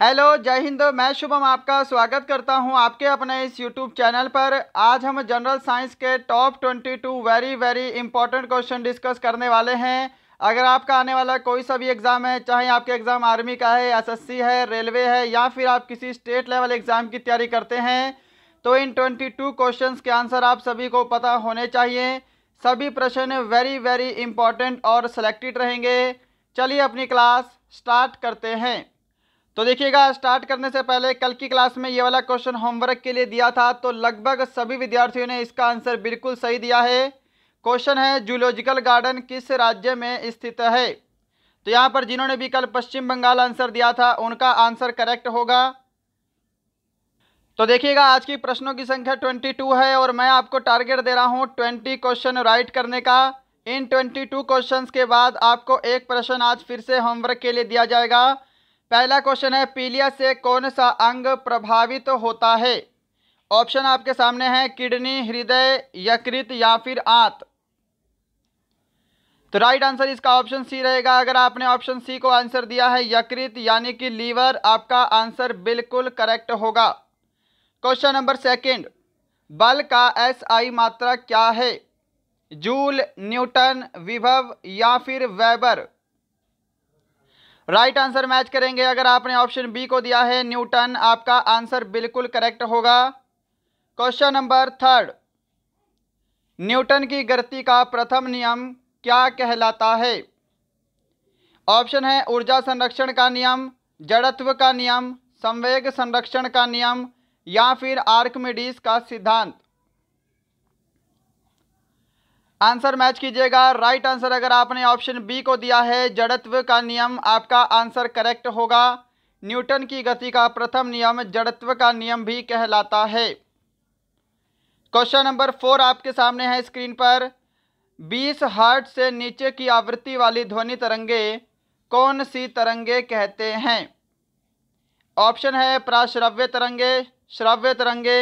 hello जय हिंद मैं शुभम आपका स्वागत करता हूं आपके अपने इस यूट्यूब चैनल पर आज हम जनरल साइंस के top twenty two very very important question discuss करने वाले हैं अगर आपका आने वाला कोई सा भी एग्ज़ाम है चाहे आपके एग्ज़ाम आर्मी का है एसएससी है रेलवे है या फिर आप किसी स्टेट लेवल एग्ज़ाम की तैयारी करते हैं तो इन ट्वेंटी टू क्वेश्चन के आंसर आप सभी को पता होने चाहिए सभी प्रश्न वेरी वेरी इंपॉर्टेंट और सेलेक्टेड रहेंगे चलिए अपनी क्लास स्टार्ट करते हैं तो देखिएगा स्टार्ट करने से पहले कल की क्लास में ये वाला क्वेश्चन होमवर्क के लिए दिया था तो लगभग सभी विद्यार्थियों ने इसका आंसर बिल्कुल सही दिया है क्वेश्चन है जूलॉजिकल गार्डन किस राज्य में स्थित है तो यहाँ पर जिन्होंने भी कल पश्चिम बंगाल आंसर दिया था उनका आंसर करेक्ट होगा तो देखिएगा आज की प्रश्नों की संख्या ट्वेंटी टू है और मैं आपको टारगेट दे रहा हूँ ट्वेंटी क्वेश्चन राइट करने का इन ट्वेंटी टू क्वेश्चन के बाद आपको एक प्रश्न आज फिर से होमवर्क के लिए दिया जाएगा पहला क्वेश्चन है पीलिया से कौन सा अंग प्रभावित तो होता है ऑप्शन आपके सामने है किडनी हृदय यकृत या फिर आंत तो राइट आंसर इसका ऑप्शन सी रहेगा अगर आपने ऑप्शन सी को आंसर दिया है यकृत यानी कि लीवर आपका आंसर बिल्कुल करेक्ट होगा क्वेश्चन नंबर सेकंड बल का एस आई मात्रा क्या है जूल न्यूटन विभव या फिर वेबर राइट आंसर मैच करेंगे अगर आपने ऑप्शन बी को दिया है न्यूटन आपका आंसर बिल्कुल करेक्ट होगा क्वेश्चन नंबर थर्ड न्यूटन की गति का प्रथम नियम क्या कहलाता है ऑप्शन है ऊर्जा संरक्षण का नियम जड़त्व का नियम संवेग संरक्षण का नियम या फिर आर्कमिडीज का सिद्धांत आंसर मैच कीजिएगा राइट आंसर अगर आपने ऑप्शन बी को दिया है जड़त्व का नियम आपका आंसर करेक्ट होगा न्यूटन की गति का प्रथम नियम जड़त्व का नियम भी कहलाता है क्वेश्चन नंबर फोर आपके सामने है स्क्रीन पर 20 हर्ट से नीचे की आवृत्ति वाली ध्वनि तरंगे कौन सी तरंगे कहते हैं ऑप्शन है प्राश्रव्य तरंगे श्रव्य तरंगे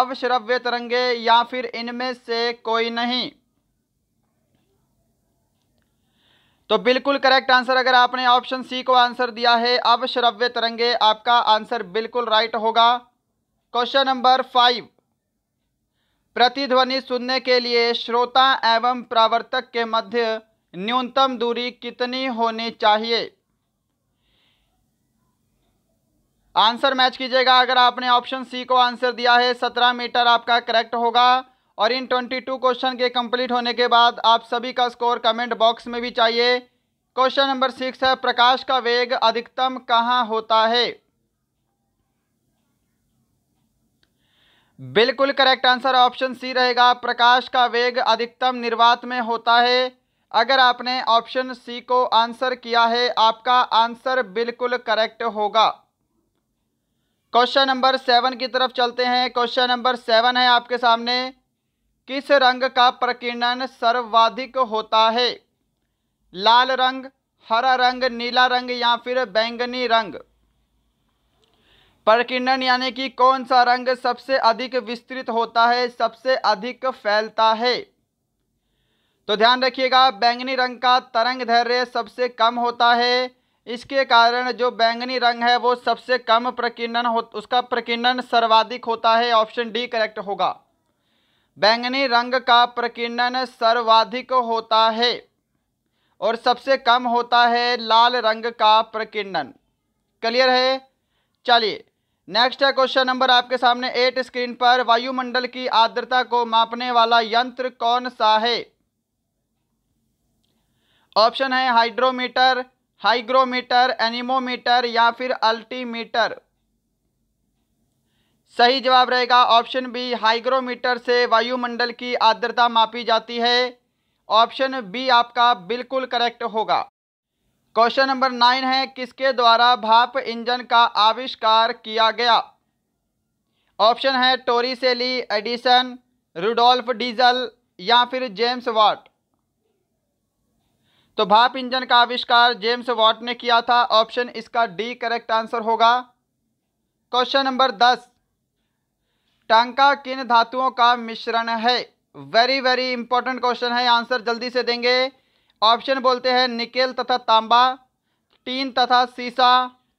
अवश्रव्य तरंगे या फिर इनमें से कोई नहीं तो बिल्कुल करेक्ट आंसर अगर आपने ऑप्शन सी को आंसर दिया है अब श्रव्य तरंगे आपका आंसर बिल्कुल राइट होगा क्वेश्चन नंबर फाइव प्रतिध्वनि सुनने के लिए श्रोता एवं प्रावर्तक के मध्य न्यूनतम दूरी कितनी होनी चाहिए आंसर मैच कीजिएगा अगर आपने ऑप्शन सी को आंसर दिया है सत्रह मीटर आपका करेक्ट होगा और इन 22 क्वेश्चन के कंप्लीट होने के बाद आप सभी का स्कोर कमेंट बॉक्स में भी चाहिए क्वेश्चन नंबर सिक्स है प्रकाश का वेग अधिकतम कहाँ होता है बिल्कुल करेक्ट आंसर ऑप्शन सी रहेगा प्रकाश का वेग अधिकतम निर्वात में होता है अगर आपने ऑप्शन सी को आंसर किया है आपका आंसर बिल्कुल करेक्ट होगा क्वेश्चन नंबर सेवन की तरफ चलते हैं क्वेश्चन नंबर सेवन है आपके सामने किस रंग का प्रकीर्णन सर्वाधिक होता है लाल रंग हरा रंग नीला रंग या फिर बैंगनी रंग प्रकीर्णन यानी कि कौन सा रंग सबसे अधिक विस्तृत होता है सबसे अधिक फैलता है तो ध्यान रखिएगा बैंगनी रंग का तरंग धैर्य सबसे कम होता है इसके कारण जो बैंगनी रंग है वो सबसे कम प्रकीर्णन हो उसका प्रकीर्णन सर्वाधिक होता है ऑप्शन डी करेक्ट होगा बैंगनी रंग का प्रकीर्णन सर्वाधिक होता है और सबसे कम होता है लाल रंग का प्रकीर्णन क्लियर है चलिए नेक्स्ट है क्वेश्चन नंबर आपके सामने एट स्क्रीन पर वायुमंडल की आर्द्रता को मापने वाला यंत्र कौन सा है ऑप्शन है हाइड्रोमीटर हाइग्रोमीटर एनिमोमीटर या फिर अल्टीमीटर सही जवाब रहेगा ऑप्शन बी हाइग्रोमीटर से वायुमंडल की आर्द्रता मापी जाती है ऑप्शन बी आपका बिल्कुल करेक्ट होगा क्वेश्चन नंबर नाइन है किसके द्वारा भाप इंजन का आविष्कार किया गया ऑप्शन है टोरी सेली एडिसन रुडोल्फ डीजल या फिर जेम्स वाट तो भाप इंजन का आविष्कार जेम्स वाट ने किया था ऑप्शन इसका डी करेक्ट आंसर होगा क्वेश्चन नंबर दस टांका किन धातुओं का मिश्रण है वेरी वेरी इंपॉर्टेंट क्वेश्चन है आंसर जल्दी से देंगे ऑप्शन बोलते हैं निकेल तथा तांबा टीन तथा सीसा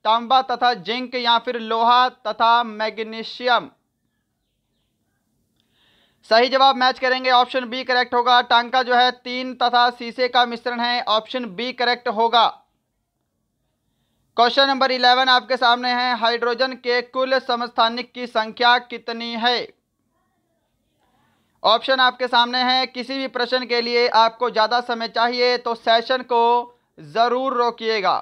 तांबा तथा जिंक या फिर लोहा तथा मैग्नीशियम सही जवाब मैच करेंगे ऑप्शन बी करेक्ट होगा टांका जो है तीन तथा शीशे का मिश्रण है ऑप्शन बी करेक्ट होगा क्वेश्चन नंबर इलेवन आपके सामने है हाइड्रोजन के कुल समस्थानिक की संख्या कितनी है ऑप्शन आपके सामने है किसी भी प्रश्न के लिए आपको ज़्यादा समय चाहिए तो सेशन को ज़रूर रोकिएगा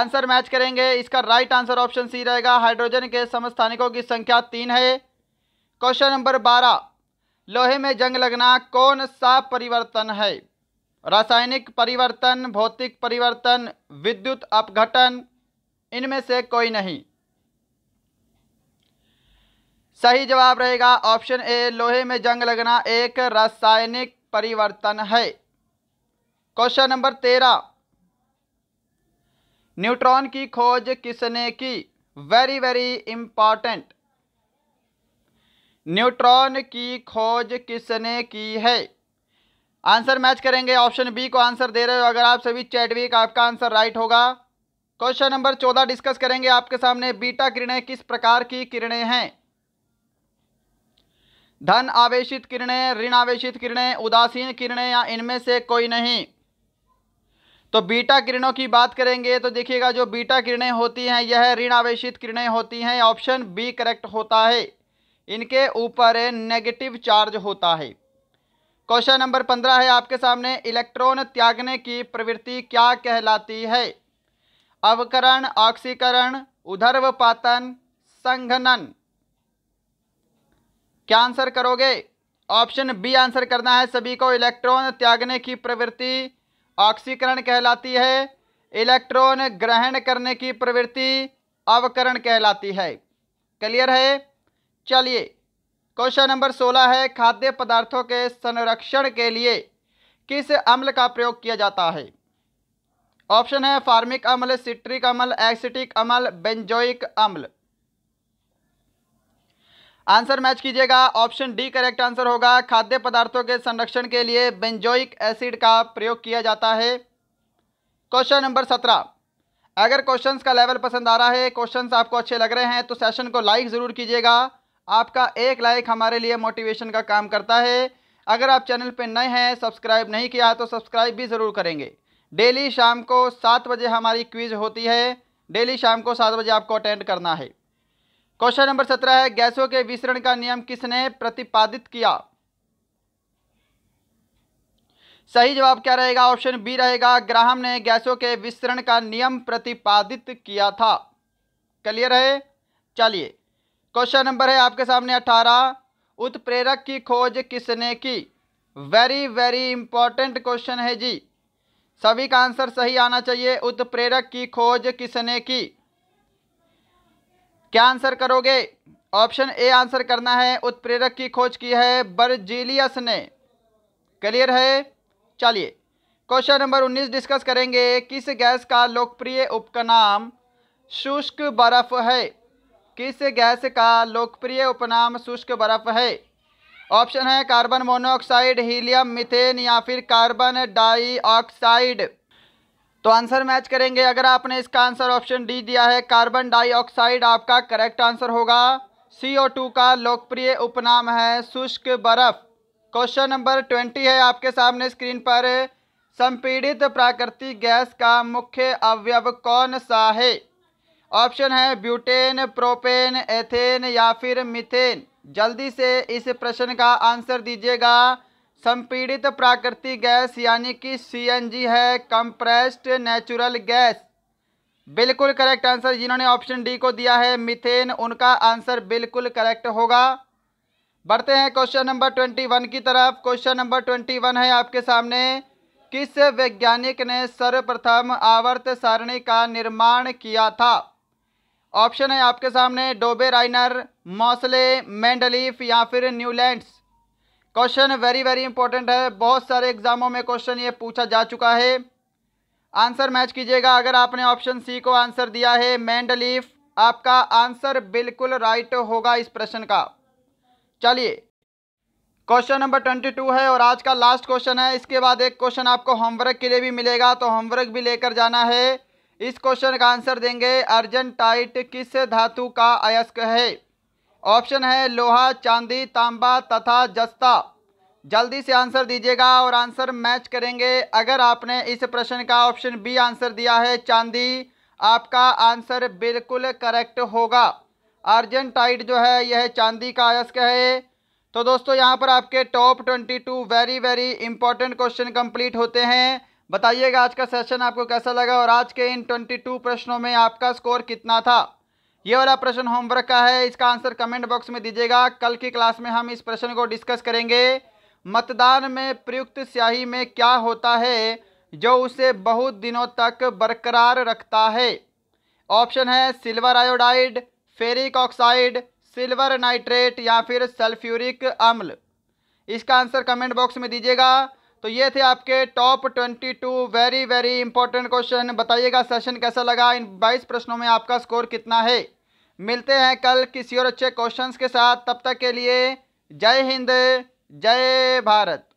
आंसर मैच करेंगे इसका राइट आंसर ऑप्शन सी रहेगा हाइड्रोजन के समस्थानिकों की संख्या तीन है क्वेश्चन नंबर बारह लोहे में जंग लगना कौन सा परिवर्तन है रासायनिक परिवर्तन भौतिक परिवर्तन विद्युत अपघटन इनमें से कोई नहीं सही जवाब रहेगा ऑप्शन ए लोहे में जंग लगना एक रासायनिक परिवर्तन है क्वेश्चन नंबर तेरह न्यूट्रॉन की खोज किसने की वेरी वेरी इंपॉर्टेंट न्यूट्रॉन की खोज किसने की है आंसर मैच करेंगे ऑप्शन बी को आंसर दे रहे हो अगर आप सभी चैटवीक आपका आंसर राइट होगा क्वेश्चन नंबर चौदह डिस्कस करेंगे आपके सामने बीटा किरणें किस प्रकार की किरणें हैं धन आवेशित किरणें ऋण आवेशित किरणें उदासीन किरणें या इनमें से कोई नहीं तो बीटा किरणों की बात करेंगे तो देखिएगा जो बीटा किरणें होती हैं यह ऋण आवेशित किरणें होती हैं ऑप्शन बी करेक्ट होता है इनके ऊपर नेगेटिव चार्ज होता है क्वेश्चन नंबर पंद्रह है आपके सामने इलेक्ट्रॉन त्यागने की प्रवृत्ति क्या कहलाती है अवकरण ऑक्सीकरण उधर्व पातन संघनन क्या आंसर करोगे ऑप्शन बी आंसर करना है सभी को इलेक्ट्रॉन त्यागने की प्रवृत्ति ऑक्सीकरण कहलाती है इलेक्ट्रॉन ग्रहण करने की प्रवृत्ति अवकरण कहलाती है क्लियर है चलिए क्वेश्चन नंबर सोलह है खाद्य पदार्थों के संरक्षण के लिए किस अम्ल का प्रयोग किया जाता है ऑप्शन है फार्मिक अम्ल सिट्रिक अम्ल एक्सिटिक अम्ल बेंजोइक अम्ल आंसर मैच कीजिएगा ऑप्शन डी करेक्ट आंसर होगा खाद्य पदार्थों के संरक्षण के लिए बेंजोइक एसिड का प्रयोग किया जाता है क्वेश्चन नंबर सत्रह अगर क्वेश्चंस का लेवल पसंद आ रहा है क्वेश्चंस आपको अच्छे लग रहे हैं तो सेशन को लाइक ज़रूर कीजिएगा आपका एक लाइक हमारे लिए मोटिवेशन का काम करता है अगर आप चैनल पर नए हैं सब्सक्राइब नहीं किया तो सब्सक्राइब भी ज़रूर करेंगे डेली शाम को सात बजे हमारी क्विज होती है डेली शाम को सात बजे आपको अटेंड करना है क्वेश्चन नंबर सत्रह है गैसों के विसरण का नियम किसने प्रतिपादित किया सही जवाब क्या रहेगा ऑप्शन बी रहेगा ग्राहम ने गैसों के विसरण का नियम प्रतिपादित किया था क्लियर है चलिए क्वेश्चन नंबर है आपके सामने अठारह उत्प्रेरक की खोज किसने की वेरी वेरी इंपॉर्टेंट क्वेश्चन है जी सभी का आंसर सही आना चाहिए उत्प्रेरक की खोज किसने की क्या आंसर करोगे ऑप्शन ए आंसर करना है उत्प्रेरक की खोज की है बर्जीलियस ने क्लियर है चलिए क्वेश्चन नंबर 19 डिस्कस करेंगे किस गैस का लोकप्रिय उपनाम शुष्क बर्फ है किस गैस का लोकप्रिय उपनाम शुष्क बर्फ है ऑप्शन है कार्बन मोनोऑक्साइड हीलियम मिथेन या फिर कार्बन डाइऑक्साइड तो आंसर मैच करेंगे अगर आपने इसका आंसर ऑप्शन डी दिया है कार्बन डाइऑक्साइड आपका करेक्ट आंसर होगा टू का लोकप्रिय उपनाम है शुष्क बर्फ क्वेश्चन नंबर ट्वेंटी है आपके सामने स्क्रीन पर संपीड़ित प्राकृतिक गैस का मुख्य अवयव कौन सा है ऑप्शन है ब्यूटेन प्रोपेन एथेन या फिर मिथेन जल्दी से इस प्रश्न का आंसर दीजिएगा संपीड़ित प्राकृतिक गैस यानी कि सीएनजी है कंप्रेस्ड नेचुरल गैस बिल्कुल करेक्ट आंसर जिन्होंने ऑप्शन डी को दिया है मिथेन उनका आंसर बिल्कुल करेक्ट होगा बढ़ते हैं क्वेश्चन नंबर ट्वेंटी वन की तरफ क्वेश्चन नंबर ट्वेंटी वन है आपके सामने किस वैज्ञानिक ने सर्वप्रथम आवर्त सारणी का निर्माण किया था ऑप्शन है आपके सामने डोबे राइनर मौसले मैंडलीफ या फिर Newlands question very very important है बहुत सारे एग्जामों में क्वेश्चन ये पूछा जा चुका है आंसर मैच कीजिएगा अगर आपने ऑप्शन सी को आंसर दिया है मैंडलीफ आपका आंसर बिल्कुल राइट होगा इस प्रश्न का चलिए क्वेश्चन नंबर ट्वेंटी टू है और आज का लास्ट क्वेश्चन है इसके बाद एक क्वेश्चन आपको होमवर्क के लिए भी मिलेगा तो होमवर्क भी लेकर जाना है इस क्वेश्चन का आंसर देंगे टाइट किस धातु का अयस्क है ऑप्शन है लोहा चांदी तांबा तथा जस्ता जल्दी से आंसर दीजिएगा और आंसर मैच करेंगे अगर आपने इस प्रश्न का ऑप्शन बी आंसर दिया है चांदी आपका आंसर बिल्कुल करेक्ट होगा अर्जेंटाइट जो है यह चांदी का अयस्क है तो दोस्तों यहाँ पर आपके top twenty two very very important question complete होते हैं बताइएगा आज का सेशन आपको कैसा लगा और आज के इन 22 प्रश्नों में आपका स्कोर कितना था ये वाला प्रश्न होमवर्क का है इसका आंसर कमेंट बॉक्स में दीजिएगा कल की क्लास में हम इस प्रश्न को डिस्कस करेंगे मतदान में प्रयुक्त स्याही में क्या होता है जो उसे बहुत दिनों तक बरकरार रखता है ऑप्शन है silver iodide ferric oxide silver nitrate या फिर सल्फ्यूरिक अम्ल इसका आंसर कमेंट बॉक्स में दीजिएगा तो ये थे आपके top twenty two very very important question बताइएगा सेशन कैसा लगा इन बाईस प्रश्नों में आपका स्कोर कितना है मिलते हैं कल किसी और अच्छे क्वेश्चंस के साथ तब तक के लिए जय हिंद जय भारत